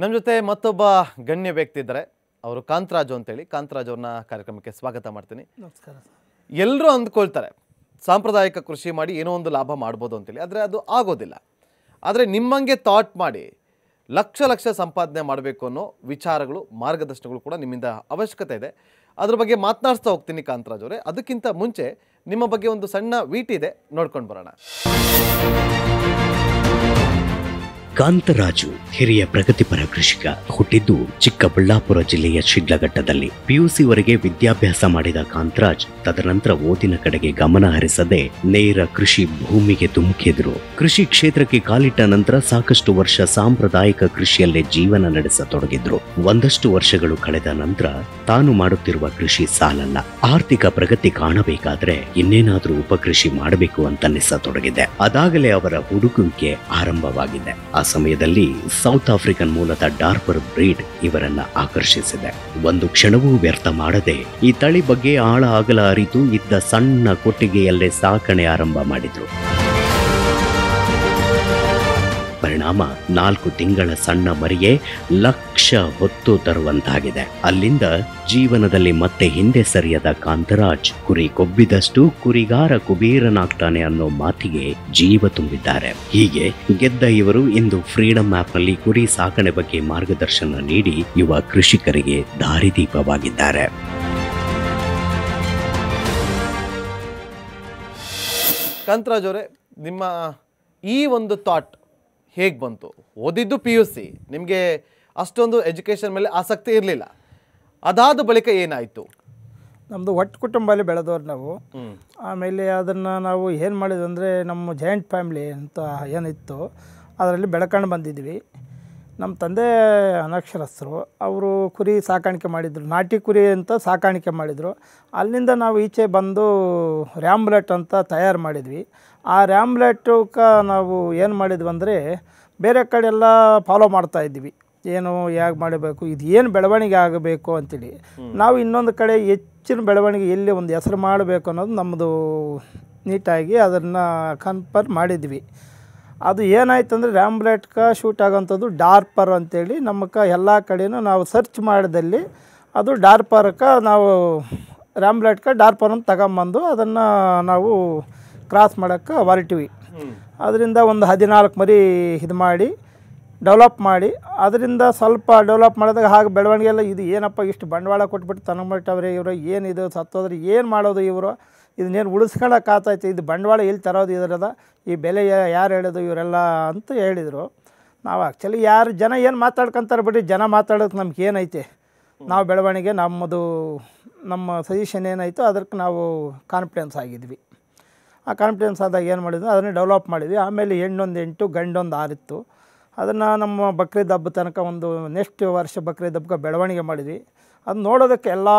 ನಮ್ಮ ಜೊತೆ ಮತ್ತೊಬ್ಬ ಗಣ್ಯ ವ್ಯಕ್ತಿ ಇದ್ದಾರೆ ಅವರು ಕಾಂತರಾಜು ಅಂತೇಳಿ ಕಾಂತರಾಜು ಅವ್ರನ್ನ ಕಾರ್ಯಕ್ರಮಕ್ಕೆ ಸ್ವಾಗತ ಮಾಡ್ತೀನಿ ನಮಸ್ಕಾರ ಎಲ್ಲರೂ ಅಂದ್ಕೊಳ್ತಾರೆ ಸಾಂಪ್ರದಾಯಿಕ ಕೃಷಿ ಮಾಡಿ ಏನೋ ಒಂದು ಲಾಭ ಮಾಡ್ಬೋದು ಅಂತೇಳಿ ಆದರೆ ಅದು ಆಗೋದಿಲ್ಲ ಆದರೆ ನಿಮ್ಮಂಗೆ ಥಾಟ್ ಮಾಡಿ ಲಕ್ಷ ಲಕ್ಷ ಸಂಪಾದನೆ ಮಾಡಬೇಕು ಅನ್ನೋ ವಿಚಾರಗಳು ಮಾರ್ಗದರ್ಶನಗಳು ಕೂಡ ನಿಮ್ಮಿಂದ ಅವಶ್ಯಕತೆ ಇದೆ ಅದ್ರ ಬಗ್ಗೆ ಮಾತನಾಡ್ತಾ ಹೋಗ್ತೀನಿ ಕಾಂತರಾಜ್ ಅವರೇ ಅದಕ್ಕಿಂತ ಮುಂಚೆ ನಿಮ್ಮ ಬಗ್ಗೆ ಒಂದು ಸಣ್ಣ ವೀಟಿದೆ ನೋಡ್ಕೊಂಡು ಬರೋಣ ಕಾಂತರಾಜು ಹಿರಿಯ ಪ್ರಗತಿಪರ ಕೃಷಿಕ ಹುಟ್ಟಿದ್ದು ಚಿಕ್ಕಬಳ್ಳಾಪುರ ಜಿಲ್ಲೆಯ ಶಿಡ್ಲಘಟ್ಟದಲ್ಲಿ ಪಿಯುಸಿವರೆಗೆ ವಿದ್ಯಾಭ್ಯಾಸ ಮಾಡಿದ ಕಾಂತರಾಜ್ ತದನಂತರ ಓದಿನ ಕಡೆಗೆ ಗಮನ ಹರಿಸದೆ ನೇರ ಕೃಷಿ ಭೂಮಿಗೆ ಧುಮುಕಿದ್ರು ಕೃಷಿ ಕ್ಷೇತ್ರಕ್ಕೆ ಕಾಲಿಟ್ಟ ನಂತರ ಸಾಕಷ್ಟು ವರ್ಷ ಸಾಂಪ್ರದಾಯಿಕ ಕೃಷಿಯಲ್ಲೇ ಜೀವನ ನಡೆಸತೊಡಗಿದ್ರು ಒಂದಷ್ಟು ವರ್ಷಗಳು ಕಳೆದ ನಂತರ ತಾನು ಮಾಡುತ್ತಿರುವ ಕೃಷಿ ಸಾಲಲ್ಲ ಆರ್ಥಿಕ ಪ್ರಗತಿ ಕಾಣಬೇಕಾದ್ರೆ ಇನ್ನೇನಾದ್ರೂ ಉಪಕೃಷಿ ಮಾಡಬೇಕು ಅಂತನ್ನಿಸತೊಡಗಿದೆ ಅದಾಗಲೇ ಅವರ ಹುಡುಕುವಿಕೆ ಆರಂಭವಾಗಿದೆ ಆ ಸಮಯದಲ್ಲಿ ಸೌತ್ ಆಫ್ರಿಕನ್ ಮೂಲದ ಡಾರ್ಪರ್ ಬ್ರೀಡ್ ಇವರನ್ನ ಆಕರ್ಷಿಸಿದೆ ಒಂದು ಕ್ಷಣವೂ ವ್ಯರ್ಥ ಮಾಡದೆ ಈ ತಳಿ ಬಗ್ಗೆ ಆಳ ಅಗಲ ಅರಿತು ಇದ್ದ ಸಣ್ಣ ಕೊಟ್ಟಿಗೆಯಲ್ಲೇ ಸಾಕಣೆ ಆರಂಭ ಮಾಡಿದ್ರು ಪರಿಣಾಮ ನಾಲ್ಕು ತಿಂಗಳ ಸಣ್ಣ ಮರಿಗೆ ಲಕ್ಷ ಹೊತ್ತು ತರುವಂತಾಗಿದೆ ಅಲ್ಲಿಂದ ಜೀವನದಲ್ಲಿ ಮತ್ತೆ ಹಿಂದೆ ಸರಿಯದ ಕಾಂತರಾಜ್ ಕುರಿ ಕೊಬ್ಬಿದಷ್ಟು ಕುರಿಗಾರ ಕುಬೀರನಾಗ್ತಾನೆ ಅನ್ನೋ ಮಾತಿಗೆ ಜೀವ ತುಂಬಿದ್ದಾರೆ ಹೀಗೆ ಗೆದ್ದ ಇವರು ಇಂದು ಫ್ರೀಡಂ ಆಪ್ ನಲ್ಲಿ ಕುರಿ ಸಾಕಣೆ ಬಗ್ಗೆ ಮಾರ್ಗದರ್ಶನ ನೀಡಿ ಯುವ ಕೃಷಿಕರಿಗೆ ದಾರಿದೀಪವಾಗಿದ್ದಾರೆ ಕಾಂತರಾಜ್ ಅವರೇ ನಿಮ್ಮ ಈ ಒಂದು ಥಾಟ್ ಹೇಗೆ ಬಂತು ಓದಿದ್ದು ಪಿ ಯು ಸಿ ನಿಮಗೆ ಅಷ್ಟೊಂದು ಎಜುಕೇಷನ್ ಮೇಲೆ ಆಸಕ್ತಿ ಇರಲಿಲ್ಲ ಅದಾದ ಬಳಿಕ ಏನಾಯಿತು ನಮ್ಮದು ಒಟ್ಟು ಕುಟುಂಬಲ್ಲಿ ಬೆಳೆದವ್ರು ನಾವು ಆಮೇಲೆ ಅದನ್ನು ನಾವು ಏನು ಮಾಡಿದ್ವಿ ಅಂದರೆ ನಮ್ಮ ಜಾಯಿಂಟ್ ಫ್ಯಾಮಿಲಿ ಅಂತ ಏನಿತ್ತು ಅದರಲ್ಲಿ ಬೆಳ್ಕೊಂಡು ಬಂದಿದ್ವಿ ನಮ್ಮ ತಂದೆ ಅನಕ್ಷರಸ್ಥರು ಅವರು ಕುರಿ ಸಾಕಾಣಿಕೆ ಮಾಡಿದರು ನಾಟಿ ಕುರಿ ಅಂತ ಸಾಕಾಣಿಕೆ ಮಾಡಿದರು ಅಲ್ಲಿಂದ ನಾವು ಈಚೆ ಬಂದು ರ್ಯಾಂಬ್ಲೆಟ್ ಅಂತ ತಯಾರು ಮಾಡಿದ್ವಿ ಆ ರ್ಯಾಮ್ಲೆಟ್ಕ ನಾವು ಏನು ಮಾಡಿದ್ವಿ ಅಂದರೆ ಬೇರೆ ಎಲ್ಲ ಫಾಲೋ ಮಾಡ್ತಾ ಇದ್ವಿ ಏನು ಹೇಗೆ ಮಾಡಬೇಕು ಇದು ಏನು ಬೆಳವಣಿಗೆ ಆಗಬೇಕು ಅಂತೇಳಿ ನಾವು ಇನ್ನೊಂದು ಕಡೆ ಹೆಚ್ಚಿನ ಬೆಳವಣಿಗೆ ಎಲ್ಲಿ ಒಂದು ಹೆಸರು ಮಾಡಬೇಕು ಅನ್ನೋದು ನಮ್ಮದು ನೀಟಾಗಿ ಅದನ್ನು ಕನ್ಫರ್ಮ್ ಮಾಡಿದ್ವಿ ಅದು ಏನಾಯ್ತು ಅಂದರೆ ರ್ಯಾಮ್ಲೆಟ್ಕ ಶೂಟ್ ಆಗೋಂಥದ್ದು ಡಾರ್ಪರ್ ಅಂತೇಳಿ ನಮ್ಮಕ್ಕ ಎಲ್ಲ ಕಡೆಯೂ ನಾವು ಸರ್ಚ್ ಮಾಡಿದಲ್ಲಿ ಅದು ಡಾರ್ಪರ್ಕ ನಾವು ರ್ಯಾಮ್ಲೆಟ್ಕ ಡಾರ್ಪರ್ ಅಂತ ತಗೊಂಬಂದು ಅದನ್ನು ನಾವು ಕ್ರಾಸ್ ಮಾಡೋಕ್ಕೆ ಹೊರಟಿವಿ ಅದರಿಂದ ಒಂದು ಹದಿನಾಲ್ಕು ಮರಿ ಇದು ಮಾಡಿ ಡೆವಲಪ್ ಮಾಡಿ ಅದರಿಂದ ಸ್ವಲ್ಪ ಡೆವಲಪ್ ಮಾಡಿದಾಗ ಹಾಗೆ ಬೆಳವಣಿಗೆ ಎಲ್ಲ ಇದು ಏನಪ್ಪ ಇಷ್ಟು ಬಂಡವಾಳ ಕೊಟ್ಬಿಟ್ಟು ತನಗ ಮಟ್ಟವ್ರೆ ಇವರು ಏನಿದು ಸತ್ತೋದ್ರೆ ಏನು ಮಾಡೋದು ಇವರು ಇದನ್ನೇನು ಉಳಿಸ್ಕೊಳಕ್ಕೆ ಆತೈತೆ ಇದು ಬಂಡವಾಳ ಎಲ್ಲಿ ತರೋದು ಇದರದ ಈ ಬೆಲೆ ಯಾರು ಹೇಳೋದು ಇವರೆಲ್ಲ ಅಂತ ಹೇಳಿದರು ನಾವು ಆ್ಯಕ್ಚುಲಿ ಯಾರು ಜನ ಏನು ಮಾತಾಡ್ಕೊತಾರೆ ಬಿಡಿ ಜನ ಮಾತಾಡೋಕೆ ನಮ್ಗೆ ಏನೈತೆ ನಾವು ಬೆಳವಣಿಗೆ ನಮ್ಮದು ನಮ್ಮ ಸಜೆಷನ್ ಏನಾಯಿತು ಅದಕ್ಕೆ ನಾವು ಕಾನ್ಫಿಡೆನ್ಸ್ ಆಗಿದ್ವಿ ಆ ಕಾನ್ಫಿಡೆನ್ಸ್ ಆದಾಗ ಏನು ಮಾಡಿದ್ವಿ ಅದನ್ನು ಡೆವಲಪ್ ಮಾಡಿದ್ವಿ ಆಮೇಲೆ ಹೆಣ್ಣೊಂದು ಎಂಟು ಗಂಡೊಂದು ಆರಿತ್ತು ಅದನ್ನು ನಮ್ಮ ಬಕ್ರೀದ್ ಹಬ್ಬ ತನಕ ಒಂದು ನೆಕ್ಸ್ಟ್ ವರ್ಷ ಬಕ್ರೀದ್ ಹಬ್ಬಕ್ಕೆ ಬೆಳವಣಿಗೆ ಮಾಡಿದ್ವಿ ಅದು ನೋಡೋದಕ್ಕೆ ಎಲ್ಲ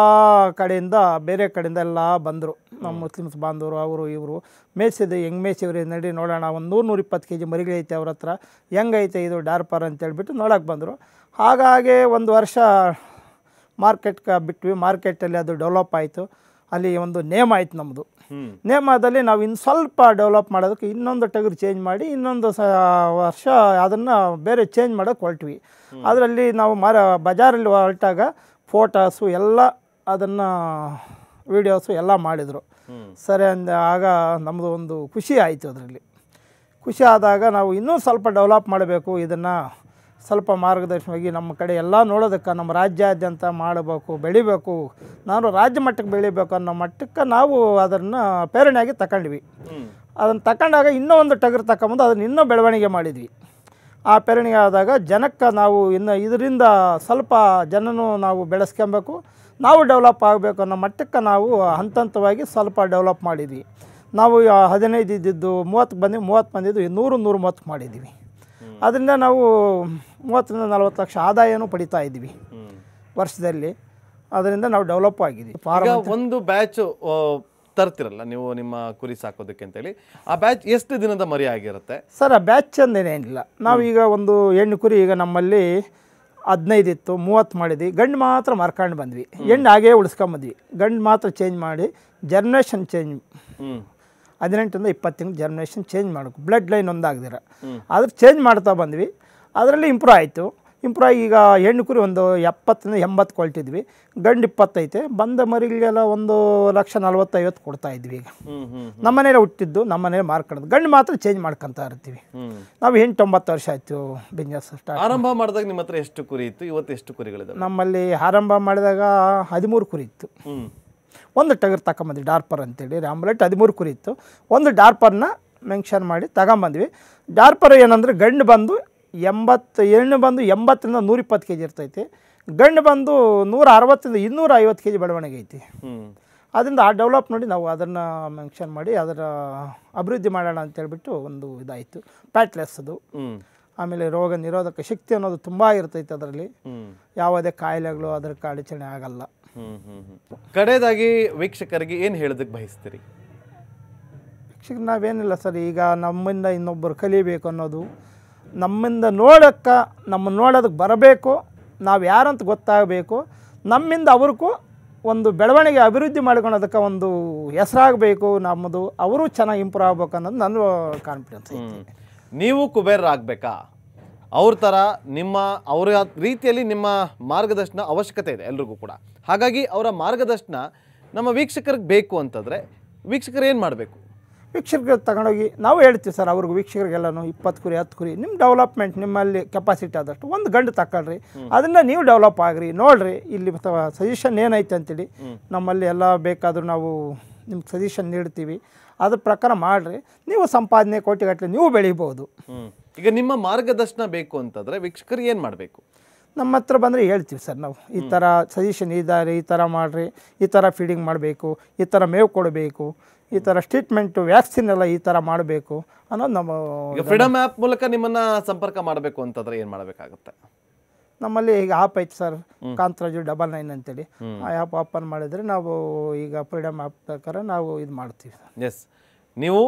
ಕಡೆಯಿಂದ ಬೇರೆ ಕಡೆಯಿಂದ ಎಲ್ಲ ಬಂದರು ನಮ್ಮ ಮುಸ್ಲಿಮ್ಸ್ ಬಾಂಧವರು ಅವರು ಇವರು ಮೇಯ್ಸಿದ್ರು ಹೆಂಗೆ ಮೇಯ್ಸಿವ್ರಿ ನಡಿ ನೋಡೋಣ ಒಂದು ನೂರು ಇಪ್ಪತ್ತು ಕೆ ಜಿ ಮರಿಗಳೈತೆ ಅವ್ರ ಹತ್ರ ಹೆಂಗೈತೆ ಇದು ಡಾರ್ಪರ್ ಅಂತೇಳ್ಬಿಟ್ಟು ನೋಡೋಕೆ ಬಂದರು ಹಾಗಾಗಿ ಒಂದು ವರ್ಷ ಮಾರ್ಕೆಟ್ಗೆ ಬಿಟ್ವಿ ಮಾರ್ಕೆಟಲ್ಲಿ ಅದು ಡೆವಲಪ್ ಆಯಿತು ಅಲ್ಲಿ ಒಂದು ನೇಮ್ ಆಯಿತು ನಮ್ಮದು ನೇಮದಲ್ಲಿ ನಾವು ಇನ್ನು ಸ್ವಲ್ಪ ಡೆವಲಪ್ ಮಾಡೋದಕ್ಕೆ ಇನ್ನೊಂದು ಟಗರು ಚೇಂಜ್ ಮಾಡಿ ಇನ್ನೊಂದು ಸ ವರ್ಷ ಅದನ್ನು ಬೇರೆ ಚೇಂಜ್ ಮಾಡೋಕ್ಕೆ ಹೊರಟ್ವಿ ಅದರಲ್ಲಿ ನಾವು ಮಾರ ಬಜಾರಲ್ಲಿ ಹೊರಟಾಗ ಫೋಟೋಸು ಎಲ್ಲ ಅದನ್ನು ವೀಡಿಯೋಸು ಎಲ್ಲ ಮಾಡಿದರು ಸರಿ ಅಂದ ಆಗ ನಮ್ಮದು ಒಂದು ಖುಷಿ ಆಯಿತು ಅದರಲ್ಲಿ ಖುಷಿ ಆದಾಗ ನಾವು ಇನ್ನೂ ಸ್ವಲ್ಪ ಡೆವಲಪ್ ಮಾಡಬೇಕು ಇದನ್ನು ಸ್ವಲ್ಪ ಮಾರ್ಗದರ್ಶನವಾಗಿ ನಮ್ಮ ಕಡೆ ಎಲ್ಲ ನೋಡೋದಕ್ಕೆ ನಮ್ಮ ರಾಜ್ಯಾದ್ಯಂತ ಮಾಡಬೇಕು ಬೆಳಿಬೇಕು ನಾನು ರಾಜ್ಯ ಮಟ್ಟಕ್ಕೆ ಬೆಳಿಬೇಕು ಅನ್ನೋ ಮಟ್ಟಕ್ಕೆ ನಾವು ಅದನ್ನು ಪ್ರೇರಣೆಯಾಗಿ ತಗೊಂಡ್ವಿ ಅದನ್ನು ತಗೊಂಡಾಗ ಇನ್ನೂ ಒಂದು ಟಗರು ತಗೊಂಬಂದು ಅದನ್ನು ಇನ್ನೂ ಬೆಳವಣಿಗೆ ಮಾಡಿದ್ವಿ ಆ ಪೆರಣಿ ಆದಾಗ ಜನಕ್ಕೆ ನಾವು ಇನ್ನು ಇದರಿಂದ ಸ್ವಲ್ಪ ಜನನೂ ನಾವು ಬೆಳೆಸ್ಕೊಬೇಕು ನಾವು ಡೆವಲಪ್ ಆಗಬೇಕು ಅನ್ನೋ ಮಟ್ಟಕ್ಕೆ ನಾವು ಹಂತ ಹಂತವಾಗಿ ಸ್ವಲ್ಪ ಡೆವಲಪ್ ಮಾಡಿದ್ವಿ ನಾವು ಹದಿನೈದು ಇದ್ದಿದ್ದು ಮೂವತ್ತು ಬಂದು ಮೂವತ್ತು ಬಂದಿದ್ದು ನೂರು ನೂರು ಮೂವತ್ತು ಮಾಡಿದ್ದೀವಿ ಅದರಿಂದ ನಾವು ಮೂವತ್ತರಿಂದ ನಲ್ವತ್ತು ಲಕ್ಷ ಆದಾಯನೂ ಪಡಿತಾ ಇದ್ವಿ ವರ್ಷದಲ್ಲಿ ಅದರಿಂದ ನಾವು ಡೆವಲಪ್ ಆಗಿದ್ದೀವಿ ಒಂದು ಬ್ಯಾಚು ತರ್ತಿರಲ್ಲ ನೀವು ನಿಮ್ಮ ಕುರಿ ಸಾಕೋದಕ್ಕೆ ಅಂತೇಳಿ ಆ ಬ್ಯಾಚ್ ಎಷ್ಟು ದಿನದ ಮರಿ ಆಗಿರುತ್ತೆ ಸರ್ ಆ ಬ್ಯಾಚ್ ಅಂದೇನೇನಿಲ್ಲ ನಾವೀಗ ಒಂದು ಹೆಣ್ಣು ಕುರಿ ಈಗ ನಮ್ಮಲ್ಲಿ ಹದಿನೈದು ಇತ್ತು ಮೂವತ್ತು ಮಾಡಿದ್ವಿ ಗಂಡು ಮಾತ್ರ ಮರ್ಕೊಂಡು ಬಂದ್ವಿ ಹೆಣ್ಣು ಹಾಗೇ ಉಳಿಸ್ಕೊಂಬಂದ್ವಿ ಗಂಡು ಮಾತ್ರ ಚೇಂಜ್ ಮಾಡಿ ಜರ್ನೇಷನ್ ಚೇಂಜ್ ಹದಿನೆಂಟರಿಂದ ಇಪ್ಪತ್ತು ತಿಂಗಳು ಜರ್ನೇಷನ್ ಚೇಂಜ್ ಮಾಡಬೇಕು ಬ್ಲಡ್ ಲೈನ್ ಒಂದಾಗದಿರ ಆದ್ರೆ ಚೇಂಜ್ ಮಾಡ್ತಾ ಬಂದ್ವಿ ಅದರಲ್ಲಿ ಇಂಪ್ರೂವ್ ಆಯಿತು ಇಂಪ್ರೂವ್ ಈಗ ಹೆಣ್ಣು ಕುರಿ ಒಂದು ಎಪ್ಪತ್ತರಿಂದ ಎಂಬತ್ತು ಕೊಳ್ತಿದ್ವಿ ಗಂಡು ಇಪ್ಪತ್ತೈತೆ ಬಂದ ಮರಿಗಳಿಗೆಲ್ಲ ಒಂದು ಲಕ್ಷ ನಲ್ವತ್ತೈವತ್ತು ಕೊಡ್ತಾ ಇದ್ವಿ ಈಗ ನಮ್ಮನೇಲೆ ಹುಟ್ಟಿದ್ದು ನಮ್ಮನೇಲೆ ಮಾರ್ಕೊಳ್ಳೋದು ಗಂಡು ಮಾತ್ರ ಚೇಂಜ್ ಮಾಡ್ಕೊತಾ ಇರ್ತೀವಿ ನಾವು ಎಂಟು ತೊಂಬತ್ತು ವರ್ಷ ಆಯಿತು ಬಿಸ್ನೆಸ್ ಸ್ಟಾರ್ಟ್ ಆರಂಭ ಮಾಡಿದಾಗ ನಿಮ್ಮ ಹತ್ರ ಎಷ್ಟು ಕುರಿ ಇತ್ತು ಇವತ್ತು ಎಷ್ಟು ಕುರಿಗಳಿದೆ ನಮ್ಮಲ್ಲಿ ಆರಂಭ ಮಾಡಿದಾಗ ಹದಿಮೂರು ಕುರಿ ಇತ್ತು ಒಂದು ಟಗರ್ ತಗೊಂಬಂದ್ವಿ ಡಾರ್ಪರ್ ಅಂತೇಳಿ ರಾಮ್ಲೆಟ್ ಹದಿಮೂರು ಕುರಿ ಇತ್ತು ಒಂದು ಡಾರ್ಪರ್ನ ಮೆನ್ಷನ್ ಮಾಡಿ ತಗೊಂಬಂದ್ವಿ ಡಾರ್ಪರ್ ಏನಂದರೆ ಗಂಡು ಬಂದು ಎಂಬತ್ತು ಹೆಣ್ಣು ಬಂದು ಎಂಬತ್ತರಿಂದ ಇಪ್ಪತ್ತು ಕೆ ಜಿ ಇರ್ತೈತಿ ಗಂಡು ಬಂದು ನೂರ ಅರವತ್ತರಿಂದ ಇನ್ನೂರ ಐವತ್ತು ಕೆ ಜಿ ಬೆಳವಣಿಗೆ ಐತಿ ಅದರಿಂದ ಆ ಡೆವಲಪ್ ನೋಡಿ ನಾವು ಅದನ್ನು ಮೆನ್ಷನ್ ಮಾಡಿ ಅದರ ಅಭಿವೃದ್ಧಿ ಮಾಡೋಣ ಅಂತ ಹೇಳ್ಬಿಟ್ಟು ಒಂದು ಇದಾಯಿತು ಪ್ಯಾಟ್ಲೆಸ್ ಅದು ಆಮೇಲೆ ರೋಗ ನಿರೋಧಕ ಶಕ್ತಿ ಅನ್ನೋದು ತುಂಬ ಇರ್ತೈತೆ ಅದರಲ್ಲಿ ಯಾವುದೇ ಕಾಯಿಲೆಗಳು ಅದರ ಕಾಡಚಣೆ ಆಗಲ್ಲ ಕಡೆಯದಾಗಿ ವೀಕ್ಷಕರಿಗೆ ಏನು ಹೇಳೋದಕ್ಕೆ ಬಯಸ್ತೀರಿ ವೀಕ್ಷಕರು ನಾವೇನಿಲ್ಲ ಸರ್ ಈಗ ನಮ್ಮಿಂದ ಇನ್ನೊಬ್ಬರು ಕಲಿಬೇಕು ಅನ್ನೋದು ನಮ್ಮಿಂದ ನೋಡೋಕ್ಕೆ ನಮ್ಮನ್ನು ನೋಡೋದಕ್ಕೆ ಬರಬೇಕು ನಾವು ಯಾರಂತ ಗೊತ್ತಾಗಬೇಕು ನಮ್ಮಿಂದ ಅವ್ರಿಗೂ ಒಂದು ಬೆಳವಣಿಗೆ ಅಭಿವೃದ್ಧಿ ಮಾಡ್ಕೊಳೋದಕ್ಕೆ ಒಂದು ಹೆಸರಾಗಬೇಕು ನಮ್ಮದು ಅವರು ಚೆನ್ನಾಗಿ ಇಂಪ್ರೂವ್ ಆಗಬೇಕು ಅನ್ನೋದು ನನ್ನ ಕಾನ್ಫಿಡೆನ್ಸ್ ನೀವು ಕುಬೇರರಾಗಬೇಕಾ ಅವ್ರ ಥರ ನಿಮ್ಮ ಅವರ ರೀತಿಯಲ್ಲಿ ನಿಮ್ಮ ಮಾರ್ಗದರ್ಶನ ಅವಶ್ಯಕತೆ ಇದೆ ಎಲ್ರಿಗೂ ಕೂಡ ಹಾಗಾಗಿ ಅವರ ಮಾರ್ಗದರ್ಶನ ನಮ್ಮ ವೀಕ್ಷಕರಿಗೆ ಬೇಕು ಅಂತಂದರೆ ವೀಕ್ಷಕರು ಏನು ಮಾಡಬೇಕು ವೀಕ್ಷಕರಿಗೆ ತಗೊಂಡೋಗಿ ನಾವು ಹೇಳ್ತೀವಿ ಸರ್ ಅವ್ರಿಗೆ ವೀಕ್ಷಕರಿಗೆಲ್ಲನೂ ಇಪ್ಪತ್ತು ಕುರಿ ಹತ್ತು ಕುರಿ ನಿಮ್ಮ ಡೆವಲಪ್ಮೆಂಟ್ ನಿಮ್ಮಲ್ಲಿ ಕೆಪಾಸಿಟಿ ಆದಷ್ಟು ಒಂದು ಗಂಡು ತಗೊಳ್ರಿ ಅದನ್ನು ನೀವು ಡೆವಲಪ್ ಆಗ್ರಿ ನೋಡಿರಿ ಇಲ್ಲಿ ಸಜೆಷನ್ ಏನೈತೆ ಅಂತೇಳಿ ನಮ್ಮಲ್ಲಿ ಎಲ್ಲ ಬೇಕಾದರೂ ನಾವು ನಿಮ್ಗೆ ಸಜೆಷನ್ ನೀಡ್ತೀವಿ ಅದ್ರ ಪ್ರಕಾರ ಮಾಡಿರಿ ನೀವು ಸಂಪಾದನೆ ಕೋಟಿಗಟ್ಟಲೆ ನೀವು ಬೆಳಿಬೋದು ಈಗ ನಿಮ್ಮ ಮಾರ್ಗದರ್ಶನ ಬೇಕು ಅಂತಂದರೆ ವೀಕ್ಷಕರು ಏನು ಮಾಡಬೇಕು ನಮ್ಮ ಹತ್ರ ಬಂದರೆ ಹೇಳ್ತೀವಿ ಸರ್ ನಾವು ಈ ಥರ ಸಜೆಷನ್ ಇದ್ದಾರೆ ಈ ಥರ ಮಾಡಿರಿ ಈ ಥರ ಫೀಡಿಂಗ್ ಮಾಡಬೇಕು ಈ ಥರ ಮೇವು ಕೊಡಬೇಕು ಈ ಥರ ಟ್ರೀಟ್ಮೆಂಟು ವ್ಯಾಕ್ಸಿನ್ ಎಲ್ಲ ಈ ಥರ ಮಾಡಬೇಕು ಅನ್ನೋದು ನಮ್ಮ ಫ್ರೀಡಮ್ ಆ್ಯಪ್ ಮೂಲಕ ನಿಮ್ಮನ್ನು ಸಂಪರ್ಕ ಮಾಡಬೇಕು ಅಂತಂದ್ರೆ ಏನು ಮಾಡಬೇಕಾಗುತ್ತೆ ನಮ್ಮಲ್ಲಿ ಈಗ ಆ್ಯಪ್ ಐತೆ ಸರ್ ಕಾಂತರಾಜು ಡಬಲ್ ನೈನ್ ಅಂತೇಳಿ ಆ ಆ್ಯಪ್ ಓಪನ್ ಮಾಡಿದರೆ ನಾವು ಈಗ ಫ್ರೀಡಮ್ ಆ್ಯಪ್ ಪ್ರಕಾರ ನಾವು ಇದು ಮಾಡ್ತೀವಿ ಎಸ್ ನೀವು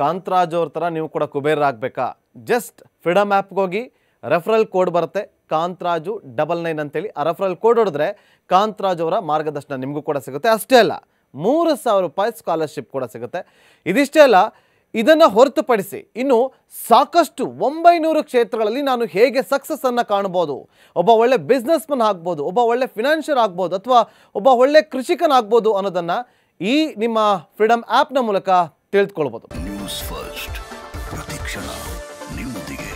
ಕಾಂತರಾಜು ಅವ್ರ ಥರ ನೀವು ಕೂಡ ಕುಬೇರಾಗಬೇಕಾ ಆಗಬೇಕಾ ಜಸ್ಟ್ ಫ್ರೀಡಮ್ ಆ್ಯಪ್ಗೆ ಹೋಗಿ ರೆಫರಲ್ ಕೋಡ್ ಬರುತ್ತೆ ಕಾಂತರಾಜು ಡಬಲ್ ನೈನ್ ಅಂತೇಳಿ ಆ ರೆಫರಲ್ ಕೋಡ್ ಹೊಡೆದ್ರೆ ಕಾಂತರಾಜು ಅವರ ಮಾರ್ಗದರ್ಶನ ನಿಮಗೂ ಕೂಡ ಸಿಗುತ್ತೆ ಅಷ್ಟೇ ಅಲ್ಲ ಮೂರು ಸಾವಿರ ರೂಪಾಯಿ ಸ್ಕಾಲರ್ಶಿಪ್ ಕೂಡ ಸಿಗುತ್ತೆ ಇದಿಷ್ಟೇ ಅಲ್ಲ ಇದನ್ನು ಹೊರತುಪಡಿಸಿ ಇನ್ನು ಸಾಕಷ್ಟು ಒಂಬೈನೂರು ಕ್ಷೇತ್ರಗಳಲ್ಲಿ ನಾನು ಹೇಗೆ ಅನ್ನು ಕಾಣ್ಬೋದು ಒಬ್ಬ ಒಳ್ಳೆ ಬಿಸ್ನೆಸ್ಮನ್ ಆಗ್ಬೋದು ಒಬ್ಬ ಒಳ್ಳೆ ಫಿನಾನ್ಷಿಯರ್ ಆಗ್ಬೋದು ಅಥವಾ ಒಬ್ಬ ಒಳ್ಳೆ ಕೃಷಿಕನಾಗ್ಬೋದು ಅನ್ನೋದನ್ನು ಈ ನಿಮ್ಮ ಫ್ರೀಡಮ್ ಆ್ಯಪ್ನ ಮೂಲಕ ತಿಳಿದುಕೊಳ್ಬೋದು ನ್ಯೂಸ್ ಫಸ್ಟ್ ಪ್ರತಿಕ್ಷಣ ನಿಮ್ಮೊಂದಿಗೆ